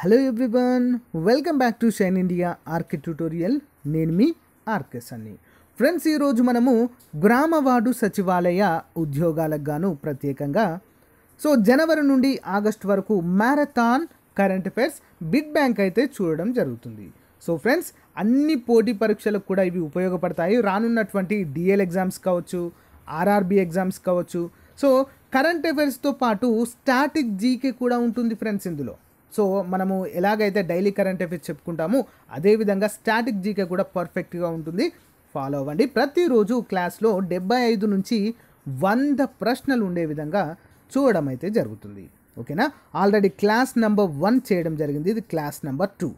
hello everyone welcome back to shine India ఆర్కి tutorial నేను మీ ఆర్కెస్ అని ఫ్రెండ్స్ ఈరోజు మనము వార్డు సచివాలయ ఉద్యోగాలకు గాను ప్రత్యేకంగా సో జనవరి నుండి ఆగస్ట్ వరకు marathon current affairs big bank అయితే చూడడం జరుగుతుంది సో ఫ్రెండ్స్ అన్ని పోటీ పరీక్షలకు కూడా ఇవి ఉపయోగపడతాయి రానున్నటువంటి డిఎల్ ఎగ్జామ్స్ కావచ్చు ఆర్ఆర్బి ఎగ్జామ్స్ కావచ్చు సో కరెంట్ అఫైర్స్తో పాటు స్టాటిక్ జీకే కూడా ఉంటుంది ఫ్రెండ్స్ ఇందులో సో మనము ఎలాగైతే డైలీ కరెంట్ అఫేర్స్ చెప్పుకుంటామో అదేవిధంగా స్టాటిక్ జీకే కూడా పర్ఫెక్ట్గా ఉంటుంది ఫాలో అవ్వండి ప్రతిరోజు క్లాస్లో డెబ్బై ఐదు నుంచి వంద ప్రశ్నలు ఉండే విధంగా చూడడం అయితే జరుగుతుంది ఓకేనా ఆల్రెడీ క్లాస్ నెంబర్ వన్ చేయడం జరిగింది ఇది class number two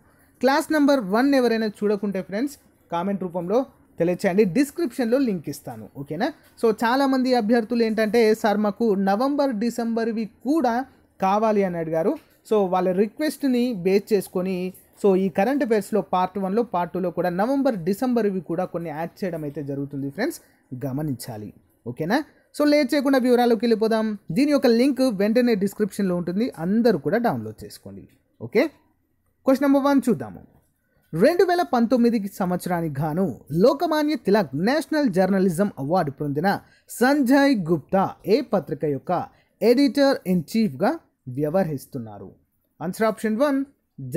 class number one ఎవరైనా చూడకుంటే ఫ్రెండ్స్ కామెంట్ రూపంలో తెలియచేయండి డిస్క్రిప్షన్లో లింక్ ఇస్తాను ఓకేనా సో చాలామంది అభ్యర్థులు ఏంటంటే సార్ మాకు నవంబర్ డిసెంబర్వి కూడా కావాలి అని అడిగారు సో వాళ్ళ రిక్వెస్ట్ని బేస్ చేసుకొని సో ఈ కరెంట్ అఫైర్స్లో పార్ట్ వన్లో పార్ట్ టూలో కూడా నవంబర్ డిసెంబర్వి కూడా కొన్ని యాడ్ చేయడం అయితే జరుగుతుంది ఫ్రెండ్స్ గమనించాలి ఓకేనా సో లేట్ చేయకుండా వివరాల్లోకి వెళ్ళిపోదాం దీని యొక్క లింక్ వెంటనే డిస్క్రిప్షన్లో ఉంటుంది అందరూ కూడా డౌన్లోడ్ చేసుకోండి ఓకే క్వశ్చన్ నెంబర్ వన్ చూద్దాము రెండు వేల పంతొమ్మిదికి సంవత్సరానికి గాను Lokmanya Tilak national journalism award పొందిన సంజయ్ గుప్తా ఏ పత్రిక యొక్క ఎడిటర్ ఇన్ చీఫ్గా వ్యవహరిస్తున్నారు answer option one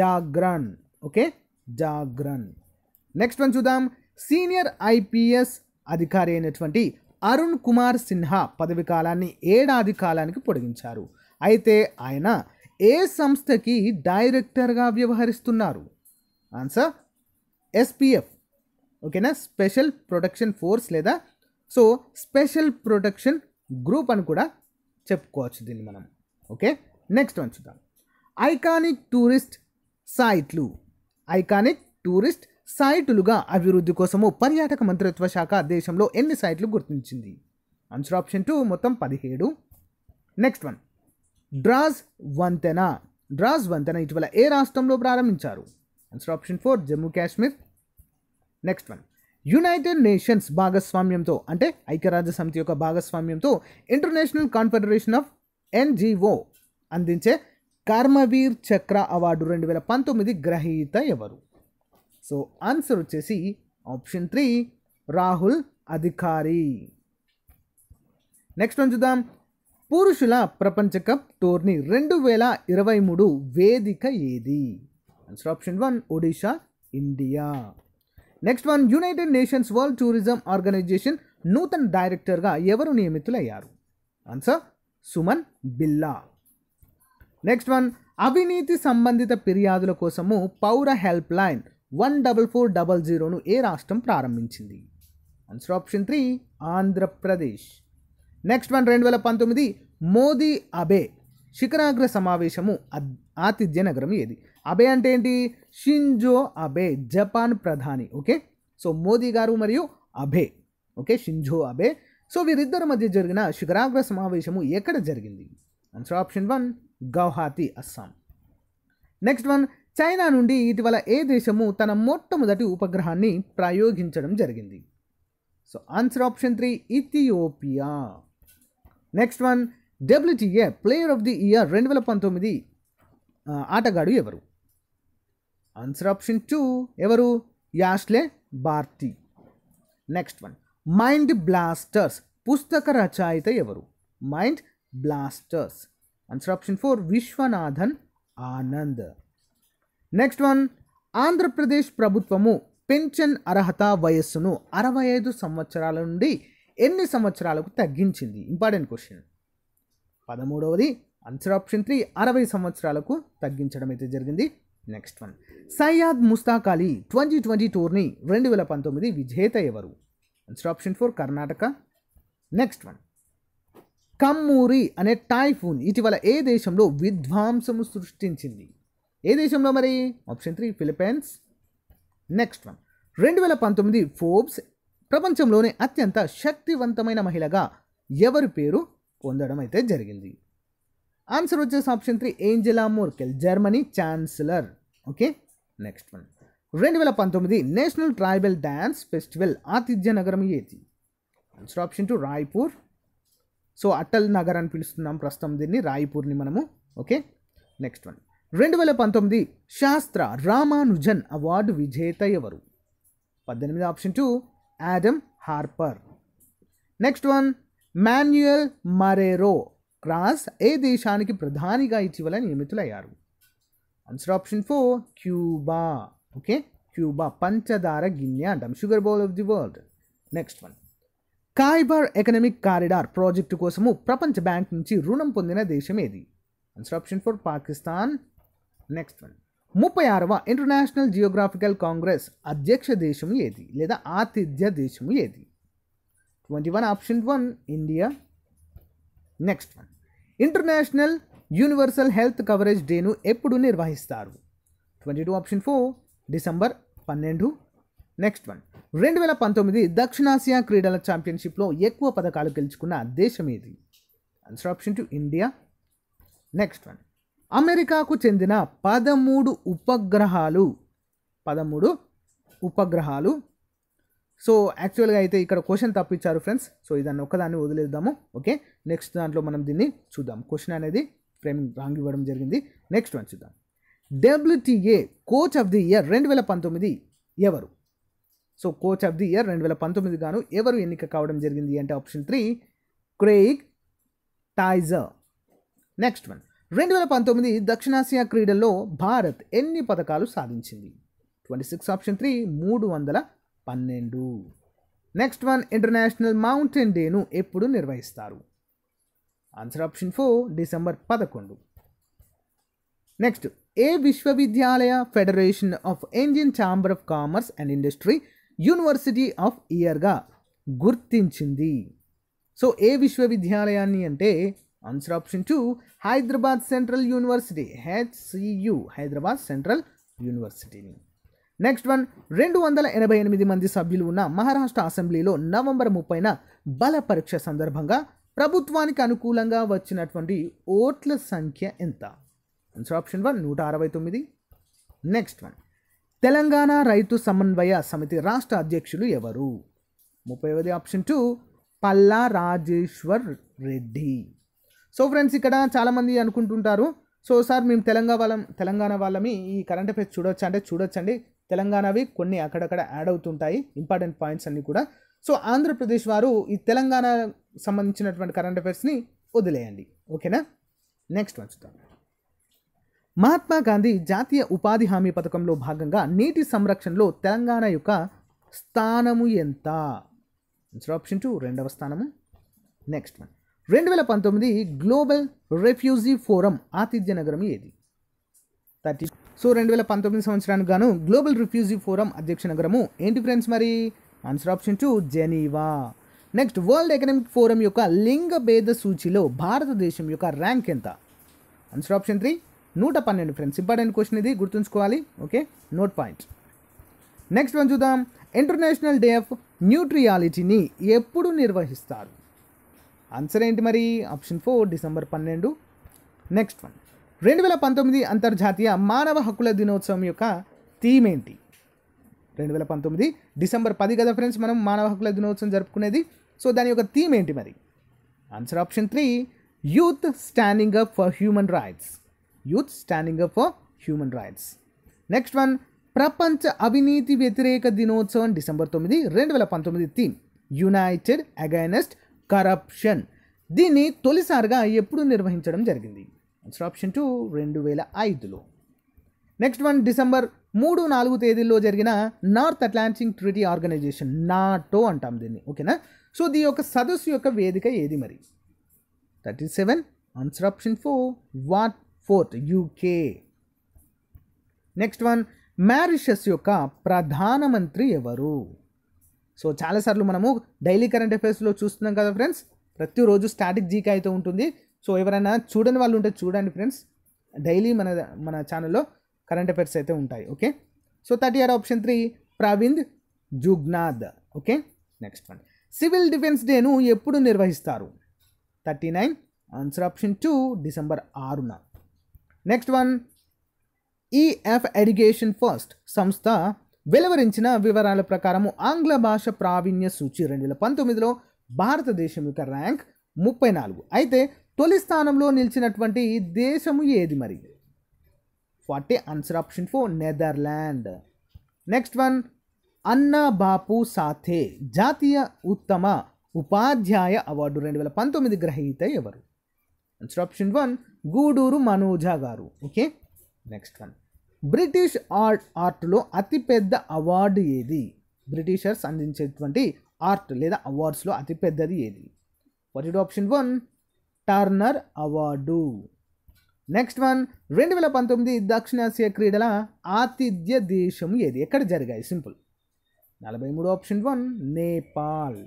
Jagran okay Jagran next one చూద్దాం సీనియర్ ఐపీఎస్ అధికారి అయినటువంటి అరుణ్ కుమార్ సిన్హా పదవి కాలాన్ని ఏడాది కాలానికి పొడిగించారు అయితే ఆయన ఏ సంస్థకి డైరెక్టర్గా వ్యవహరిస్తున్నారు ఆన్సర్ ఎస్పీఎఫ్ ఓకేనా స్పెషల్ ప్రొటెక్షన్ ఫోర్స్ లేదా సో స్పెషల్ ప్రొటెక్షన్ గ్రూప్ అని కూడా చెప్పుకోవచ్చు దీన్ని మనం ఓకే నెక్స్ట్ వన్ చూద్దాం ఐకానిక్ టూరిస్ట్ సైట్లు ఐకానిక్ టూరిస్ట్ సైటులుగా అభివృద్ధి కోసము పర్యాటక మంత్రిత్వ శాఖ దేశంలో ఎన్ని సైట్లు గుర్తించింది ఆన్సర్ ఆప్షన్ టూ మొత్తం పదిహేడు నెక్స్ట్ వన్ డ్రాజ్ వంతెన డ్రాజ్ వంతెన ఇటీవల ఏ రాష్ట్రంలో ప్రారంభించారు answer option four Jammu Kashmir next one United Nations భాగస్వామ్యంతో అంటే ఐక్యరాజ్య సమితి యొక్క భాగస్వామ్యంతో ఇంటర్నేషనల్ కాన్ఫెడరేషన్ ఆఫ్ ఎన్జిఓ అందించే కర్మవీర్ చక్ర అవార్డు రెండు వేల పంతొమ్మిది గ్రహీత ఎవరు సో ఆన్సర్ వచ్చేసి option three Rahul Adhikari next one చూద్దాం పురుషుల ప్రపంచ కప్ టోర్నీ రెండు వేల ఇరవై మూడు వేదిక ఏది answer option one Odisha India next one United Nations World Tourism Organisation నూతన డైరెక్టర్గా ఎవరు నియమితులయ్యారు ఆన్సర్ సుమన్ బిల్లా నెక్స్ట్ వన్ అవినీతి సంబంధిత ఫిర్యాదుల కోసము పౌర help line one double four double జీరోను ఏ రాష్ట్రం ప్రారంభించింది answer option three Andhra Pradesh next one రెండు వేల పంతొమ్మిది మోదీ అబే శిఖరాగ్ర సమావేశము ఆతిథ్య నగరం ఏది అబే అంటే ఏంటి షింజో అబే జపాన్ ప్రధాని ఓకే సో మోదీ గారు మరియు Abe okay Shinzo Abe so వీరిద్దరి మధ్య జరిగిన శిఖరాగ్ర సమావేశము ఎక్కడ జరిగింది answer option one Guwahati Assam next one China నుండి ఇటీవల ఏ దేశము తన మొట్టమొదటి ఉపగ్రహాన్ని ప్రయోగించడం జరిగింది so answer option three Ethiopia next one WTA player of the year రెండు వేల పంతొమ్మిది ఆటగాడు ఎవరు ఆన్సర్ ఆప్షన్ టూ ఎవరు Ashleigh Barty next one mind blasters పుస్తక రచయిత ఎవరు mind blasters answer option four Viswanathan Anand next one Andhra Pradesh ప్రభుత్వము పెన్షన్ అర్హత వయస్సును అరవై ఐదు సంవత్సరాల నుండి ఎన్ని సంవత్సరాలకు తగ్గించింది ఇంపార్టెంట్ క్వశ్చన్ పదమూడవది ఆన్సర్ ఆప్షన్ త్రీ అరవై సంవత్సరాలకు తగ్గించడం అయితే జరిగింది next one Syed Mushtaq Ali twenty twenty టూర్ని రెండు వేల పంతొమ్మిది విజేత ఎవరు answer option four Karnataka next one Kammuri అనే టైఫూన్ ఇటీవల ఏ దేశంలో విధ్వాంసము సృష్టించింది ఏ దేశంలో మరి option three Philippines next one రెండు వేల పంతొమ్మిది ఫోర్బ్స్ ప్రపంచంలోనే అత్యంత శక్తివంతమైన మహిళగా ఎవరి పేరు పొందడం అయితే జరిగింది ఆన్సర్ వచ్చేసి option three Angela Merkel Germany chancellor okay next one రెండు వేల పంతొమ్మిది నేషనల్ ట్రైబల్ డ్యాన్స్ ఫెస్టివల్ ఆతిథ్య నగరం ఏది answer option two Raipur so Atal Nagar అని పిలుస్తున్నాం ప్రస్తుతం దీన్ని రాయిపూర్ని మనము ఓకే నెక్స్ట్ వన్ రెండు వేల పంతొమ్మిది శాస్త్ర రామానుజన్ అవార్డు విజేత ఎవరు పద్దెనిమిది option two Adam Harper next one Manuel Marrero Cruz ఏ దేశానికి ప్రధానిగా ఇటీవల నియమితులయ్యారు answer option four Cuba okay Cuba పంచదార గిన్నె అంటాం sugar bowl of the world next one Khyber economic corridor project కోసము ప్రపంచ బ్యాంక్ నుంచి రుణం పొందిన దేశం ఏది answer option four Pakistan next one ముప్పై ఆరవ ఇంటర్నేషనల్ జియోగ్రాఫికల్ కాంగ్రెస్ అధ్యక్ష దేశం ఏది లేదా ఆతిథ్య దేశం ఏది twenty one option one India next one international universal health coverage డేను ఎప్పుడు నిర్వహిస్తారు twenty two option four December పన్నెండు నెక్స్ట్ వన్ రెండు వేల పంతొమ్మిది దక్షిణాసియా క్రీడల ఛాంపియన్షిప్లో ఎక్కువ పథకాలు గెలుచుకున్న దేశం ఏది answer option two India next one అమెరికాకు చెందిన పదమూడు ఉపగ్రహాలు పదమూడు ఉపగ్రహాలు సో యాక్చువల్గా అయితే ఇక్కడ క్వశ్చన్ తప్పించారు ఫ్రెండ్స్ సో ఇదాన్ని ఒక్కదాన్ని వదిలేద్దాము ఓకే నెక్స్ట్ దాంట్లో మనం దీన్ని చూద్దాం క్వశ్చన్ అనేది ఫ్రేమింగ్ రాంగ్ ఇవ్వడం జరిగింది నెక్స్ట్ వన్ చూద్దాం WTA coach of the year రెండు వేల పంతొమ్మిది ఎవరు so coach of the year రెండు వేల పంతొమ్మిది గాను ఎవరు ఎన్నిక కావడం జరిగింది అంటే option three Craig Tyzzer next one రెండు వేల పంతొమ్మిది దక్షిణాసియా క్రీడల్లో భారత్ ఎన్ని పథకాలు సాధించింది ట్వంటీ సిక్స్ ఆప్షన్ త్రీ మూడు వందల పన్నెండు నెక్స్ట్ వన్ ఇంటర్నేషనల్ మౌంటైన్ డేను ఎప్పుడు నిర్వహిస్తారు ఆన్సర్ ఆప్షన్ ఫోర్ డిసెంబర్ పదకొండు నెక్స్ట్ ఏ విశ్వవిద్యాలయ federation of Indian chamber of commerce and industry university of ఇయర్గా గుర్తించింది సో ఏ విశ్వవిద్యాలయాన్ని అంటే answer option two Hyderabad central university HCU Hyderabad central యూనివర్సిటీని నెక్స్ట్ వన్ రెండు వందల ఎనభై ఎనిమిది మంది సభ్యులు ఉన్న మహారాష్ట్ర అసెంబ్లీలో నవంబర్ ముప్పైన బల పరీక్ష సందర్భంగా ప్రభుత్వానికి అనుకూలంగా వచ్చినటువంటి ఓట్ల సంఖ్య ఎంత ఆన్సర్ ఆప్షన్ వన్ నూట అరవై తొమ్మిది నెక్స్ట్ వన్ తెలంగాణ రైతు సమన్వయ సమితి రాష్ట్ర అధ్యక్షులు ఎవరు ముప్పైవది option two Palla Rajeshwar Reddy so friends ఇక్కడ చాలామంది అనుకుంటుంటారు సో సార్ మేము తెలంగాణ వాళ్ళం తెలంగాణ వాళ్ళమి ఈ కరెంట్ అఫైర్స్ చూడొచ్చు అంటే చూడొచ్చండి తెలంగాణవి కొన్ని అక్కడక్కడ యాడ్ అవుతుంటాయి ఇంపార్టెంట్ పాయింట్స్ అన్నీ కూడా సో ఆంధ్రప్రదేశ్ వారు ఈ తెలంగాణ సంబంధించినటువంటి కరెంట్ అఫైర్స్ని వదిలేయండి ఓకేనా నెక్స్ట్ వన్ మహాత్మా గాంధీ జాతీయ ఉపాధి హామీ పథకంలో భాగంగా నీటి సంరక్షణలో తెలంగాణ యొక్క స్థానము ఎంత ఆప్షన్ టూ రెండవ స్థానము నెక్స్ట్ వన్ రెండు వేల పంతొమ్మిది గ్లోబల్ రెఫ్యూజీ ఫోరం ఆతిథ్య నగరం ఏది థర్టీ సో రెండు వేల పంతొమ్మిది సంవత్సరానికి గాను గ్లోబల్ రిఫ్యూజీ ఫోరం అధ్యక్ష నగరము ఏంటి ఫ్రెండ్స్ మరి answer option two Geneva next world economic forum యొక్క లింగ భేద సూచిలో భారతదేశం యొక్క ర్యాంక్ ఎంత ఆన్సర్ ఆప్షన్ త్రీ నూట పన్నెండు ఫ్రెండ్స్ ఇంపార్టెంట్ క్వశ్చన్ ఇది గుర్తుంచుకోవాలి okay note point next one చూద్దాం ఇంటర్నేషనల్ డే ఆఫ్ న్యూట్రియాలిటీని ఎప్పుడు నిర్వహిస్తారు ఆన్సర్ ఏంటి మరి ఆప్షన్ ఫోర్ డిసెంబర్ పన్నెండు నెక్స్ట్ వన్ రెండు వేల పంతొమ్మిది అంతర్జాతీయ మానవ హక్కుల దినోత్సవం యొక్క థీమ్ ఏంటి రెండు వేల పంతొమ్మిది డిసెంబర్ పది కదా ఫ్రెండ్స్ మనం మానవ హక్కుల దినోత్సవం జరుపుకునేది సో దాని యొక్క థీమ్ ఏంటి మరి answer option three youth standing up for human rights youth standing up for human rights next one ప్రపంచ అవినీతి వ్యతిరేక దినోత్సవం డిసెంబర్ తొమ్మిది రెండు వేల పంతొమ్మిది థీమ్ యునైటెడ్ అగైనెస్ట్ కరప్షన్ దీన్ని తొలిసారిగా ఎప్పుడు నిర్వహించడం జరిగింది ఆన్సర్ ఆప్షన్ టూ రెండు వేల ఐదులో నెక్స్ట్ వన్ డిసెంబర్ మూడు నాలుగు తేదీల్లో జరిగిన North Atlantic treaty organisation NATO అంటాం దీన్ని ఓకేనా సో దీ యొక్క సదస్సు యొక్క వేదిక ఏది మరి thirty seven answer option four Watford UK next one Mauritius యొక్క ప్రధానమంత్రి ఎవరు సో చాలాసార్లు మనము డైలీ కరెంట్ అఫైర్స్లో చూస్తున్నాం కదా ఫ్రెండ్స్ ప్రతిరోజు స్టాటిక్ జీకే అయితే ఉంటుంది సో ఎవరైనా చూడని వాళ్ళు ఉంటే చూడండి ఫ్రెండ్స్ డైలీ మన మన ఛానల్లో కరెంట్ అఫైర్స్ అయితే ఉంటాయి okay so thirty eight option three Pravind Jugnauth okay next one civil defence డేను ఎప్పుడు నిర్వహిస్తారు thirty nine answer option two December ఆరున next one EF education first సంస్థ వెలువరించిన వివరాల ప్రకారము ఆంగ్ల భాష ప్రావీణ్య సూచి రెండు వేల పంతొమ్మిదిలో భారతదేశం యొక్క ర్యాంక్ ముప్పై నాలుగు అయితే తొలి స్థానంలో నిలిచినటువంటి దేశము ఏది మరి forty answer option four Netherland next one Anna Bhau సాథే జాతీయ ఉత్తమ ఉపాధ్యాయ అవార్డు రెండు వేల పంతొమ్మిది గ్రహీత ఎవరు answer option one Guduru Manoja గారు okay next one British art ఆర్ట్లో అతిపెద్ద అవార్డు ఏది బ్రిటిషర్స్ అందించేటువంటి ఆర్ట్ లేదా అవార్డ్స్లో అతిపెద్దది ఏది what option one Turner award next one రెండు వేల పంతొమ్మిది దక్షిణాసియా క్రీడల ఆతిథ్య దేశం ఏది ఎక్కడ జరిగాయి సింపుల్ నలభై మూడు option one Nepal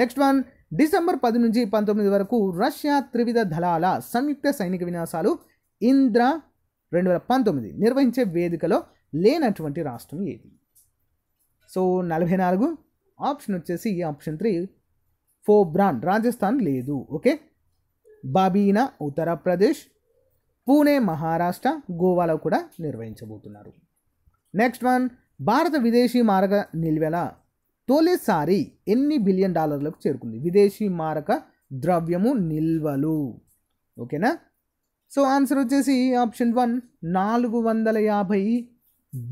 next one December పది నుంచి పంతొమ్మిది వరకు రష్యా త్రివిధ దళాల సంయుక్త సైనిక వినాశాలు ఇంద్ర రెండు వేల పంతొమ్మిది నిర్వహించే వేదికలో లేనటువంటి రాష్ట్రం ఏది సో నలభై నాలుగు ఆప్షన్ వచ్చేసి ఆప్షన్ త్రీ ఫోబ్రాన్ రాజస్థాన్ లేదు ఓకే బాబీనా ఉత్తరప్రదేశ్ పూణే మహారాష్ట్ర గోవాలో కూడా నిర్వహించబోతున్నారు నెక్స్ట్ వన్ భారత విదేశీ మార్గ నిల్వల తొలిసారి ఎన్ని బిలియన్ డాలర్లకు చేరుకుంది విదేశీ మారక ద్రవ్యము నిల్వలు ఓకేనా సో ఆన్సర్ వచ్చేసి ఆప్షన్ వన్ నాలుగు వందల యాభై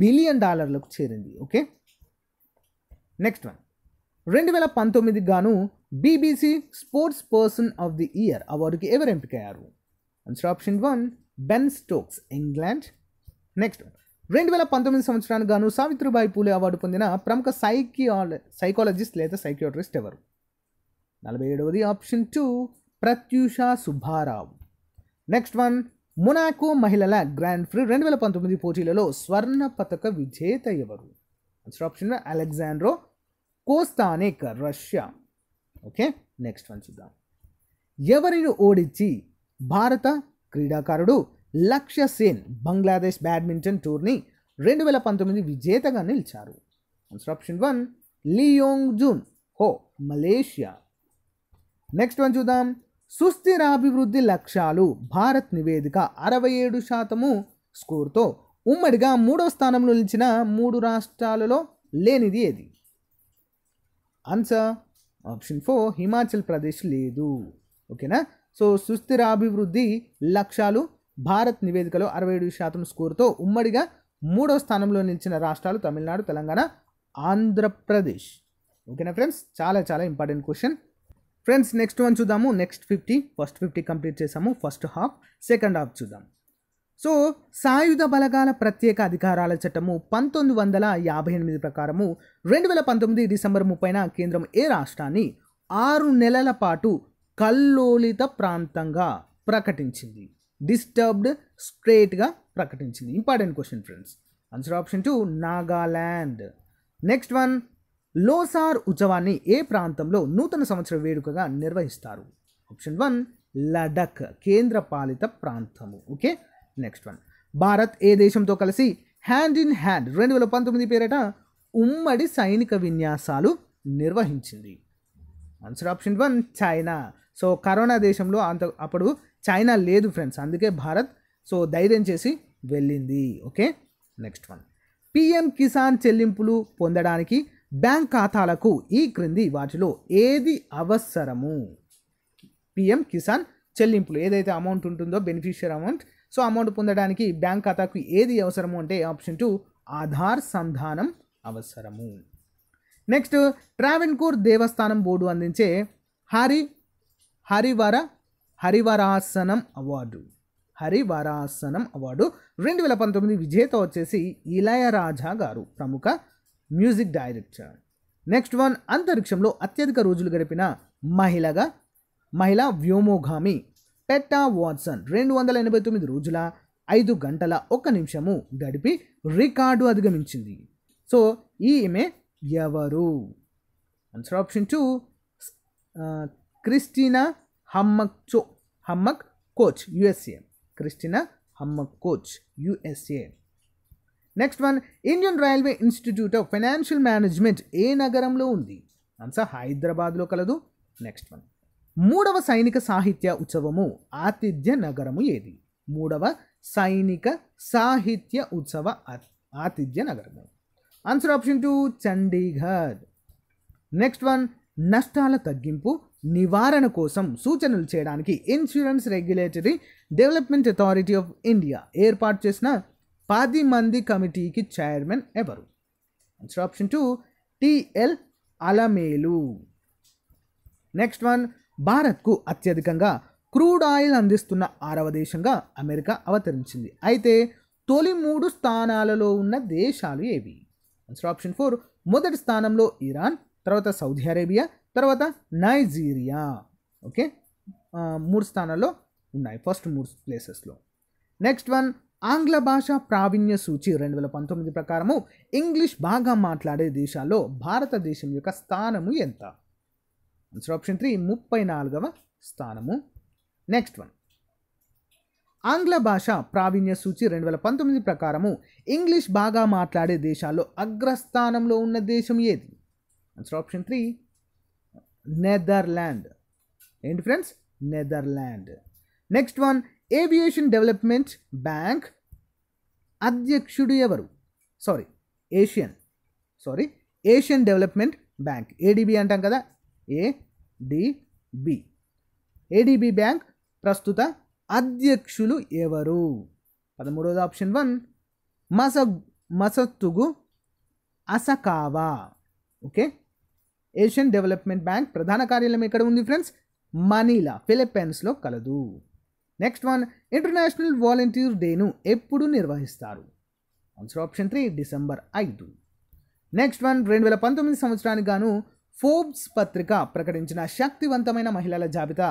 బిలియన్ డాలర్లకు చేరింది ఓకే నెక్స్ట్ వన్ రెండు వేల పంతొమ్మిది గాను BBC sports person of the year అవార్డుకి ఎవరు ఎంపికయ్యారు answer option one Ben Stokes England next one రెండు వేల పంతొమ్మిది సంవత్సరానికి గాను సావిత్రిబాయి పూలే అవార్డు పొందిన ప్రముఖ సైకియాల సైకాలజిస్ట్ లేదా సైకియాట్రిస్ట్ ఎవరు నలభై ఏడవది option two Pratyusha Subbarao next one Monaco మహిళల గ్రాండ్ ఫ్రీ రెండు వేల పంతొమ్మిది పోటీలలో స్వర్ణ పథక విజేత ఎవరు answer option Alexandra Kosteniuk Russia okay next one చూద్దాం ఎవరిని ఓడించి భారత క్రీడాకారుడు లక్ష్య సేన్ బంగ్లాదేశ్ బ్యాడ్మింటన్ టూర్ని రెండు వేల పంతొమ్మిది విజేతగా నిలిచారు answer option one Leong Jun Hao Malaysia next one చూద్దాం సుస్థిర అభివృద్ధి లక్ష్యాలు భారత్ నివేదిక అరవై ఏడు శాతము స్కోర్తో ఉమ్మడిగా మూడో స్థానంలో నిలిచిన మూడు రాష్ట్రాలలో లేనిది ఏది answer option four Himachal Pradesh లేదు ఓకేనా సో సుస్థిర అభివృద్ధి లక్ష్యాలు భారత్ నివేదికలో అరవై ఏడు శాతం స్కోరుతో ఉమ్మడిగా మూడో స్థానంలో నిలిచిన రాష్ట్రాలు తమిళనాడు తెలంగాణ ఆంధ్రప్రదేశ్ ఓకేనా ఫ్రెండ్స్ చాలా చాలా important question friends next one చూద్దాము next fifty first fifty complete చేసాము ఫస్ట్ హాఫ్ సెకండ్ హాఫ్ చూద్దాం సో సాయుధ బలగాల ప్రత్యేక అధికారాల చట్టము పంతొమ్మిది వందల యాభై ఎనిమిది ప్రకారము రెండు వేల పంతొమ్మిది డిసెంబర్ ముప్పైన కేంద్రం ఏ రాష్ట్రాన్ని ఆరు నెలల పాటు కల్లోలిత ప్రాంతంగా ప్రకటించింది డిస్టర్బ్డ్ స్ట్రేట్గా ప్రకటించింది important question friends answer option two Nagaland next one Losar ఉత్సవాన్ని ఏ ప్రాంతంలో నూతన సంవత్సర వేడుకగా నిర్వహిస్తారు ఆప్షన్ వన్ లడక్ కేంద్రపాలిత ప్రాంతము ఓకే నెక్స్ట్ వన్ భారత్ ఏ దేశంతో కలిసి హ్యాండ్ ఇన్ హ్యాండ్ రెండు వేల పంతొమ్మిది పేరట ఉమ్మడి సైనిక విన్యాసాలు నిర్వహించింది answer option one China so corona దేశంలో అంత అప్పుడు చైనా లేదు ఫ్రెండ్స్ అందుకే భారత్ సో ధైర్యం చేసి వెళ్ళింది okay next one PM Kisan చెల్లింపులు పొందడానికి బ్యాంక్ ఖాతాలకు ఈ క్రింది వాటిలో ఏది అవసరము పిఎం కిసాన్ చెల్లింపులు ఏదైతే అమౌంట్ ఉంటుందో బెనిఫిషియర్ అమౌంట్ సో అమౌంట్ పొందడానికి బ్యాంక్ ఖాతాకు ఏది అవసరము అంటే ఆప్షన్ టూ ఆధార్ సంధానం అవసరము నెక్స్ట్ ట్రావెన్కూర్ దేవస్థానం బోర్డు అందించే హరి హరివర హరివరాసనం అవార్డు హరివరాసనం అవార్డు రెండు వేల పంతొమ్మిది విజేత వచ్చేసి ఇళయరాజా గారు ప్రముఖ మ్యూజిక్ డైరెక్టర్ నెక్స్ట్ వన్ అంతరిక్షంలో అత్యధిక రోజులు గడిపిన మహిళగా మహిళా వ్యోమోగామి పెట్టా వాట్సన్ రెండు వందల ఎనభై తొమ్మిది రోజుల ఐదు గంటల ఒక్క నిమిషము గడిపి రికార్డు అధిగమించింది సో ఈమె ఎవరు answer option two Christina Hammock చో Hammock Koch USA Christina Hammock Koch USA next one Indian railway institute of financial management ఏ నగరంలో ఉంది అన్సర్ హైదరాబాద్లో కలదు నెక్స్ట్ వన్ మూడవ సైనిక సాహిత్య ఉత్సవము ఆతిథ్య నగరము ఏది మూడవ సైనిక సాహిత్య ఉత్సవ ఆతిథ్య నగరము answer option two Chandigarh next one నష్టాల తగ్గింపు నివారణ కోసం సూచనలు చేయడానికి insurance regulatory development authority of India ఏర్పాటు చేసిన పది మంది కమిటీకి చైర్మన్ ఎవరు answer option two TL Alamelu next one భారత్కు అత్యధికంగా క్రూడ్ ఆయిల్ అందిస్తున్న ఆరవ దేశంగా అమెరికా అవతరించింది అయితే తొలి మూడు స్థానాలలో ఉన్న దేశాలు ఏవి ఆన్సర్ ఆప్షన్ ఫోర్ మొదటి స్థానంలో ఇరాన్ తర్వాత సౌదీ అరేబియా తర్వాత నైజీరియా ఓకే మూడు స్థానాల్లో ఉన్నాయి ఫస్ట్ మూడు ప్లేసెస్లో నెక్స్ట్ వన్ ఆంగ్ల భాష ప్రావీణ్య సూచి రెండు వేల పంతొమ్మిది ప్రకారము ఇంగ్లీష్ బాగా మాట్లాడే దేశాల్లో భారతదేశం యొక్క స్థానము ఎంత ఆన్సర్ ఆప్షన్ త్రీ ముప్పై నాలుగవ స్థానము నెక్స్ట్ వన్ ఆంగ్ల భాష ప్రావీణ్య సూచి రెండు వేల పంతొమ్మిది ప్రకారము ఇంగ్లీష్ బాగా మాట్లాడే దేశాల్లో అగ్రస్థానంలో ఉన్న దేశం ఏది ఆన్సర్ ఆప్షన్ త్రీ నెదర్లాండ్ ఏంటి friends Netherland next one aviation development bank అధ్యక్షుడు ఎవరు sorry Asian sorry Asian development bank ADB అంటాం కదా ఏడిబి ఏడిబి బ్యాంక్ ప్రస్తుత అధ్యక్షులు ఎవరు పదమూడవది ఆప్షన్ వన్ మస Masatsugu Asakawa okay Asian development bank ప్రధాన కార్యాలయం ఎక్కడ ఉంది ఫ్రెండ్స్ మనీలా ఫిలిప్పైన్స్లో కలదు నెక్స్ట్ వన్ ఇంటర్నేషనల్ వాలంటీర్ డేను ఎప్పుడు నిర్వహిస్తారు ఆన్సర్ ఆప్షన్ త్రీ డిసెంబర్ ఐదు నెక్స్ట్ వన్ రెండు వేల పంతొమ్మిది సంవత్సరానికి గాను ఫోర్బ్స్ పత్రిక ప్రకటించిన శక్తివంతమైన మహిళల జాబితా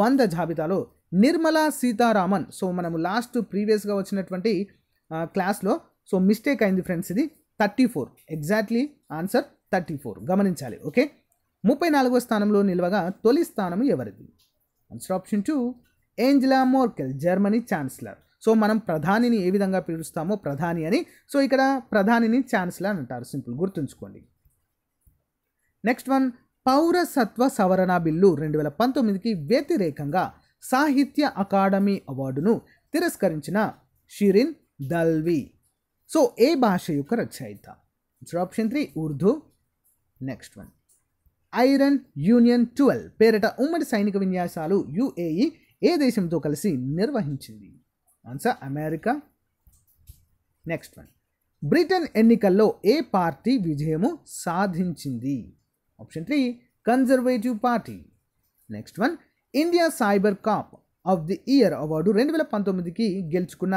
వంద జాబితాలో నిర్మలా సీతారామన్ సో మనము లాస్ట్ ప్రీవియస్గా వచ్చినటువంటి క్లాస్లో సో మిస్టేక్ అయింది ఫ్రెండ్స్ ఇది thirty four exactly answer thirty four గమనించాలి ఓకే ముప్పై నాలుగో స్థానంలో నిలవగా తొలి స్థానం ఎవరిది answer option two Angela Merkel Germany chancellor so మనం ప్రధానిని ఏ విధంగా పిలుస్తామో ప్రధాని అని సో ఇక్కడ ప్రధానిని ఛాన్సలర్ అని అంటారు సింపుల్ గుర్తుంచుకోండి నెక్స్ట్ వన్ పౌరసత్వ సవరణ బిల్లు రెండు వేల పంతొమ్మిదికి వ్యతిరేకంగా సాహిత్య అకాడమీ అవార్డును తిరస్కరించిన షిరిన్ దల్వి సో ఏ భాష యొక్క రచయిత option three Urdu next one iron union twelve పేరిట ఉమ్మడి సైనిక విన్యాసాలు యుఏఈ ఏ దేశంతో కలిసి నిర్వహించింది answer America next one Britain ఎన్నికల్లో ఏ పార్టీ విజయము సాధించింది option three conservative party next one India cyber cop of the year award రెండు వేల పంతొమ్మిదికి గెలుచుకున్న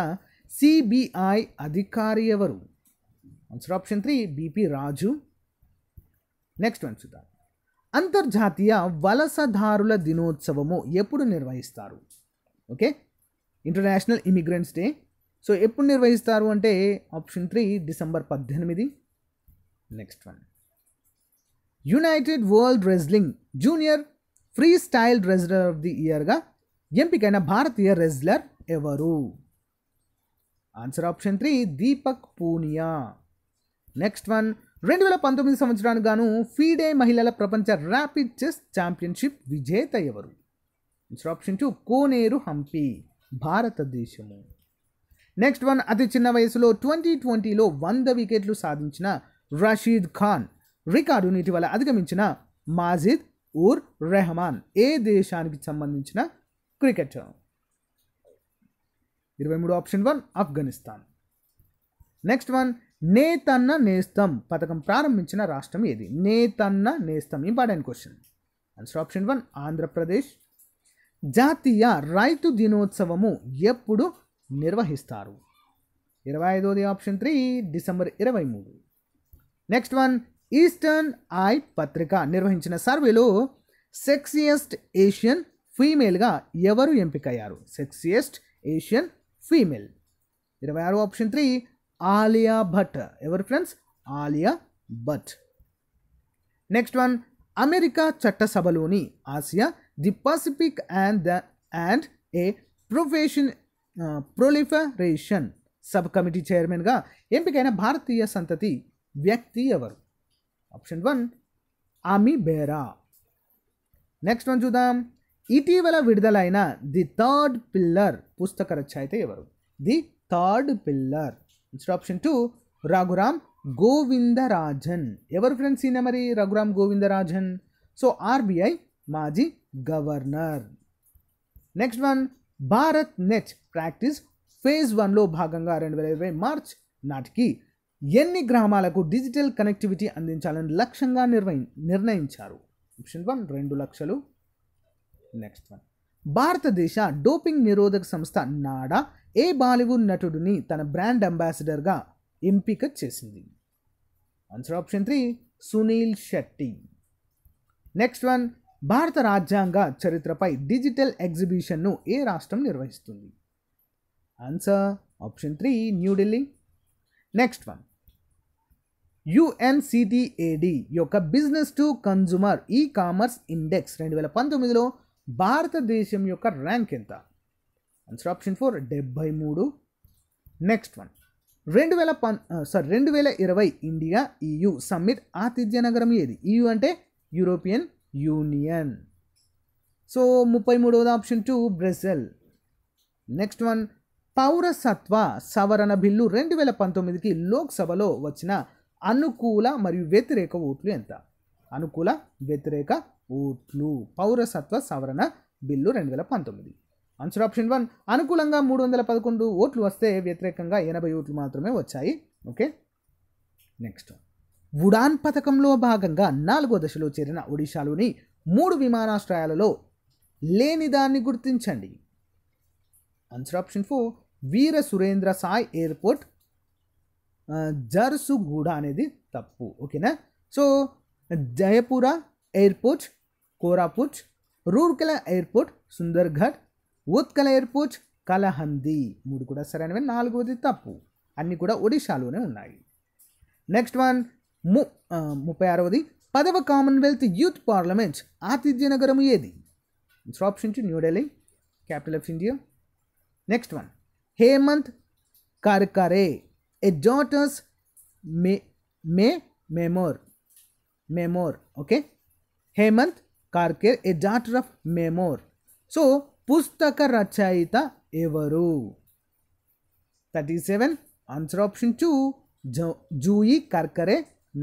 సిబిఐ అధికారి ఎవరు answer option three BP Raju next one చూద్దాం అంతర్జాతీయ వలసదారుల దినోత్సవము ఎప్పుడు నిర్వహిస్తారు okay international immigrants day so ఎప్పుడు నిర్వహిస్తారు అంటే ఆప్షన్ త్రీ డిసెంబర్ పద్దెనిమిది next one united world wrestling junior freestyle wrestler of the ఇయర్గా ఎంపికైన భారతీయ రెజ్లర్ ఎవరు answer option three Deepak Punia next one రెండు వేల పంతొమ్మిది సంవత్సరానికి గాను ఫీడే మహిళల ప్రపంచ ర్యాపిడ్ చెస్ ఛాంపియన్షిప్ విజేత ఎవరు ఆప్షన్ టూ కోనేరు హంపి భారతదేశము నెక్స్ట్ వన్ అతి చిన్న వయసులో ట్వంటీ ట్వంటీలో వంద వికెట్లు సాధించిన రషీద్ ఖాన్ రికార్డు ఇటీవల అధిగమించిన మాజిద్ ఉర్ రెహమాన్ ఏ దేశానికి సంబంధించిన క్రికెటర్ ఇరవై మూడు option one Afghanistan next one Nethanna Nestham పథకం ప్రారంభించిన రాష్ట్రం ఏది Nethanna Nestham important question answer option one Andhra Pradesh జాతీయ రైతు దినోత్సవము ఎప్పుడు నిర్వహిస్తారు ఇరవై ఐదోది ఆప్షన్ త్రీ డిసెంబర్ ఇరవై మూడు నెక్స్ట్ వన్ ఈస్టర్న్ ఐ పత్రిక నిర్వహించిన సర్వేలో సెక్సియస్ట్ ఏషియన్ ఫీమేల్గా ఎవరు ఎంపికయ్యారు సెక్సియస్ట్ ఏషియన్ ఫీమేల్ ఇరవై ఆరు ఆప్షన్ త్రీ ఆలియా భట్ ఎవరు friends Alia Bhatt next one America చట్టసభలోని Asia the pacific and the and a profession proliferation subcommittee చైర్మన్గా ఎంపికైన భారతీయ సంతతి వ్యక్తి ఎవరు option one Ami Bera next one చూద్దాం ఇటీవల విడుదలైన ది థర్డ్ పిల్లర్ పుస్తక రచయిత ఎవరు the third pillar instead option two Raghuram Govindarajan ఎవరు ఫ్రెండ్స్ ఈయన మరి రఘురామ్ గోవిందరాజన్ సో ఆర్బీఐ మాజీ governor next one Bharat net practice phase వన్లో భాగంగా రెండు వేల ఇరవై మార్చ్ నాటికి ఎన్ని గ్రామాలకు డిజిటల్ కనెక్టివిటీ అందించాలని లక్ష్యంగా నిర్వహి నిర్ణయించారు ఆప్షన్ వన్ రెండు లక్షలు నెక్స్ట్ వన్ భారతదేశ డోపింగ్ నిరోధక సంస్థ నాడా ఏ బాలీవుడ్ నటుడిని తన బ్రాండ్ అంబాసిడర్గా ఎంపిక చేసింది answer option three Sunil Shetty next one భారత రాజ్యాంగ చరిత్రపై డిజిటల్ ఎగ్జిబిషన్ను ఏ రాష్ట్రం నిర్వహిస్తుంది answer option three New Delhi next one UNCTAD యొక్క business to consumer e commerce index రెండు వేల పంతొమ్మిదిలో భారతదేశం యొక్క ర్యాంక్ ఎంత ఆన్సర్ ఆప్షన్ ఫోర్ డెబ్బై మూడు నెక్స్ట్ వన్ రెండు వేల పన్ సారీ రెండు వేల ఇరవై ఇండియా ఈయూ e సమ్మిట్ ఆతిథ్య నగరం ఏది ఈయూ e అంటే యూరోపియన్ యూనియన్ సో ముప్పై మూడవది option two Brazil next one పౌరసత్వ సవరణ బిల్లు రెండు వేల పంతొమ్మిదికి లోక్సభలో వచ్చిన అనుకూల మరియు వ్యతిరేక ఓట్లు ఎంత అనుకూల వ్యతిరేక ఓట్లు పౌరసత్వ సవరణ బిల్లు రెండు వేల పంతొమ్మిది ఆన్సర్ ఆప్షన్ వన్ అనుకూలంగా మూడు వందల పదకొండు ఓట్లు వస్తే వ్యతిరేకంగా ఎనభై ఓట్లు మాత్రమే వచ్చాయి ఓకే నెక్స్ట్ ఉడాన్ పథకంలో భాగంగా నాలుగో దశలో చేరిన ఒడిశాలోని మూడు విమానాశ్రయాలలో లేని దాన్ని గుర్తించండి answer option four Veer Surendra Sai airport Jharsuguda అనేది తప్పు ఓకేనా so Jeypore airport Koraput Rourkela airport Sundargarh airport Kalahandi మూడు కూడా సరైనవి నాలుగోది తప్పు అన్నీ కూడా ఒడిశాలోనే ఉన్నాయి నెక్స్ట్ వన్ ము ముప్పై ఆరవది పదవ కామన్వెల్త్ యూత్ పార్లమెంట్ ఆతిథ్య నగరం ఏది ఆప్షన్ నుంచి New Delhi capital of India next one Hemant Karkare a daughter's may may memoir memoir okay Hemant Karkare a daughter of memoir so పుస్తక రచయిత ఎవరు thirty seven answer option two Jui Karkare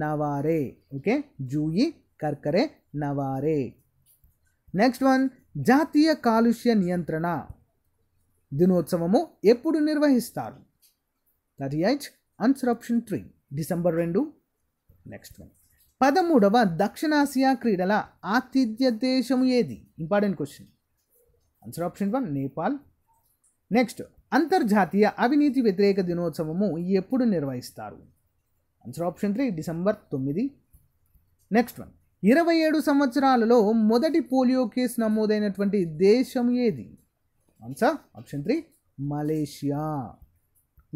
Navare okay Jui Karkare Navare next one జాతీయ కాలుష్య నియంత్రణ దినోత్సవము ఎప్పుడు నిర్వహిస్తారు thirty eight answer option three December రెండు నెక్స్ట్ వన్ పదమూడవ దక్షిణాసియా క్రీడల ఆతిథ్య దేశం ఏది important question answer option one Nepal next అంతర్జాతీయ అవినీతి వ్యతిరేక దినోత్సవము ఎప్పుడు నిర్వహిస్తారు ఆన్సర్ ఆప్షన్ త్రీ డిసెంబర్ తొమ్మిది నెక్స్ట్ వన్ ఇరవై ఏడు సంవత్సరాలలో మొదటి పోలియో కేసు నమోదైనటువంటి దేశం ఏది answer option three Malaysia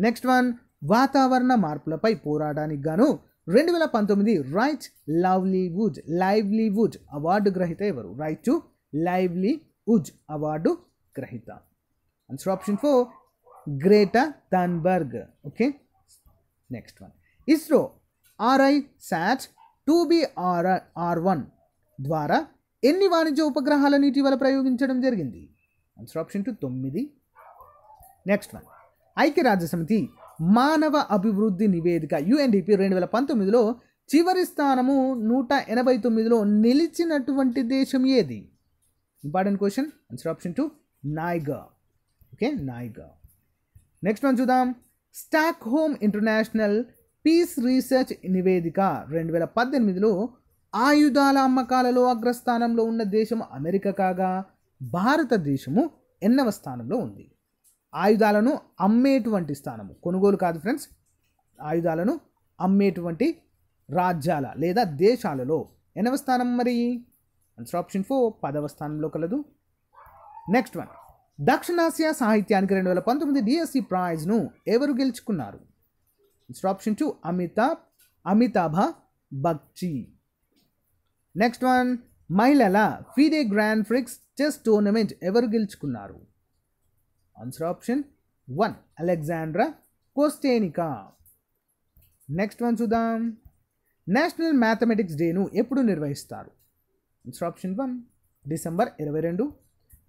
next one వాతావరణ మార్పులపై పోరాటానికి గాను రెండు వేల పంతొమ్మిది రైట్ లవ్లీవుడ్ లైవ్లీవుడ్ అవార్డు గ్రహీత ఎవరు right to livelihood award గ్రహీత answer option four Greta Thunberg okay next one ISRO RI sat two B R R one ద్వారా ఎన్ని వాణిజ్య ఉపగ్రహాలను ఇటీవల ప్రయోగించడం జరిగింది ఆన్సర్ ఆప్షన్ టూ తొమ్మిది నెక్స్ట్ వన్ ఐక్యరాజ్యసమితి మానవ అభివృద్ధి నివేదిక యుఎన్డిపి రెండు వేల పంతొమ్మిదిలో చివరి స్థానము నూట ఎనభై తొమ్మిదిలో నిలిచినటువంటి దేశం ఏది important question answer option two నాయిగా ఓకే నాయిగా నెక్స్ట్ మనం చూద్దాం Stockholm international peace research నివేదిక రెండు వేల పద్దెనిమిదిలో ఆయుధాల అమ్మకాలలో అగ్రస్థానంలో ఉన్న దేశం అమెరికా కాగా భారతదేశము ఎన్నవ స్థానంలో ఉంది ఆయుధాలను అమ్మేటువంటి స్థానము కొనుగోలు కాదు ఫ్రెండ్స్ ఆయుధాలను అమ్మేటువంటి రాజ్యాల లేదా దేశాలలో ఎన్నవ స్థానం మరి ఆన్సర్ ఆప్షన్ ఫోర్ పదవ స్థానంలో కలదు నెక్స్ట్ వన్ దక్షిణాసియా సాహిత్యానికి రెండు వేల పంతొమ్మిది డిఎస్సి ప్రైజ్ను e ఎవరు గెలుచుకున్నారు answer option two Amitabh Amitabha Bagchi next one మహిళల FIDE grand prix chess tournament ఎవరు గెలుచుకున్నారు answer option one Alexandra Kosteniuk next one చూద్దాం నేషనల్ మ్యాథమెటిక్స్ డేను ఎప్పుడు నిర్వహిస్తారు ఆన్సర్ ఆప్షన్ వన్ డిసెంబర్ ఇరవై రెండు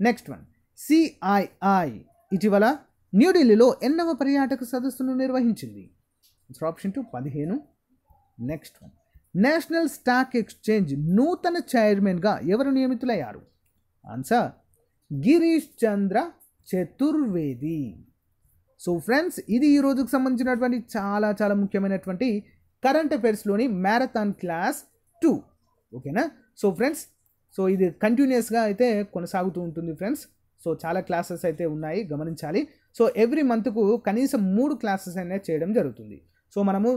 నెక్స్ట్ వన్ సిఐఐ ఇటీవల న్యూఢిల్లీలో ఎన్నవ పర్యాటక సదస్సును నిర్వహించింది ఆన్సర్ ఆప్షన్ టూ పదిహేను next one national stock exchange నూతన చైర్మన్గా ఎవరు నియమితులయ్యారు answer Girish Chandra Chaturvedi so friends ఇది ఈ రోజుకు సంబంధించినటువంటి చాలా చాలా ముఖ్యమైనటువంటి కరెంట్ అఫైర్స్లోని మ్యారథాన్ క్లాస్ టూ ఓకేనా సో ఫ్రెండ్స్ సో ఇది కంటిన్యూస్గా అయితే కొనసాగుతూ ఉంటుంది ఫ్రెండ్స్ సో చాలా క్లాసెస్ అయితే ఉన్నాయి గమనించాలి సో ఎవ్రీ మంత్కు కనీసం మూడు క్లాసెస్ అనేది చేయడం జరుగుతుంది సో మనము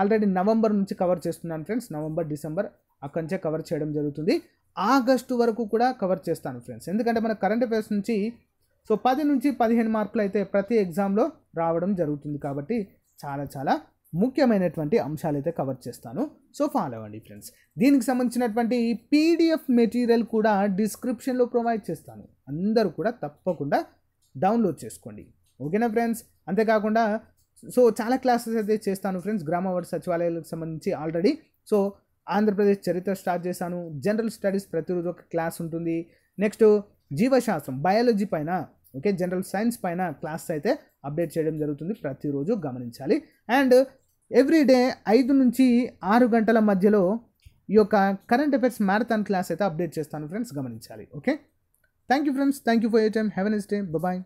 ఆల్రెడీ నవంబర్ నుంచి కవర్ చేస్తున్నాను ఫ్రెండ్స్ నవంబర్ డిసెంబర్ అక్కడి నుంచే కవర్ చేయడం జరుగుతుంది ఆగస్టు వరకు కూడా కవర్ చేస్తాను ఫ్రెండ్స్ ఎందుకంటే మన కరెంట్ అఫేర్స్ నుంచి సో పది నుంచి పదిహేను మార్కులు అయితే ప్రతి ఎగ్జామ్లో రావడం జరుగుతుంది కాబట్టి చాలా చాలా ముఖ్యమైనటువంటి అంశాలు అయితే కవర్ చేస్తాను సో ఫాలో అవ్వండి ఫ్రెండ్స్ దీనికి సంబంధించినటువంటి పీడిఎఫ్ మెటీరియల్ కూడా డిస్క్రిప్షన్లో ప్రొవైడ్ చేస్తాను అందరూ కూడా తప్పకుండా డౌన్లోడ్ చేసుకోండి ఓకేనా ఫ్రెండ్స్ అంతేకాకుండా సో చాలా క్లాసెస్ అయితే చేస్తాను ఫ్రెండ్స్ గ్రామవాడ సచివాలయాలకు సంబంధించి ఆల్రెడీ సో ఆంధ్రప్రదేశ్ చరిత్ర స్టార్ట్ చేశాను జనరల్ స్టడీస్ ప్రతిరోజు ఒక క్లాస్ ఉంటుంది నెక్స్ట్ జీవశాస్త్రం బయాలజీ పైన ఓకే జనరల్ సైన్స్ పైన క్లాస్ అయితే అప్డేట్ చేయడం జరుగుతుంది ప్రతిరోజు గమనించాలి అండ్ ఎవ్రీడే ఐదు నుంచి ఆరు గంటల మధ్యలో ఈ యొక్క కరెంట్ అఫేర్స్ మ్యారథాన్ క్లాస్ అయితే అప్డేట్ చేస్తాను ఫ్రెండ్స్ గమనించాలి okay thank you friends thank you for your time have nice day bye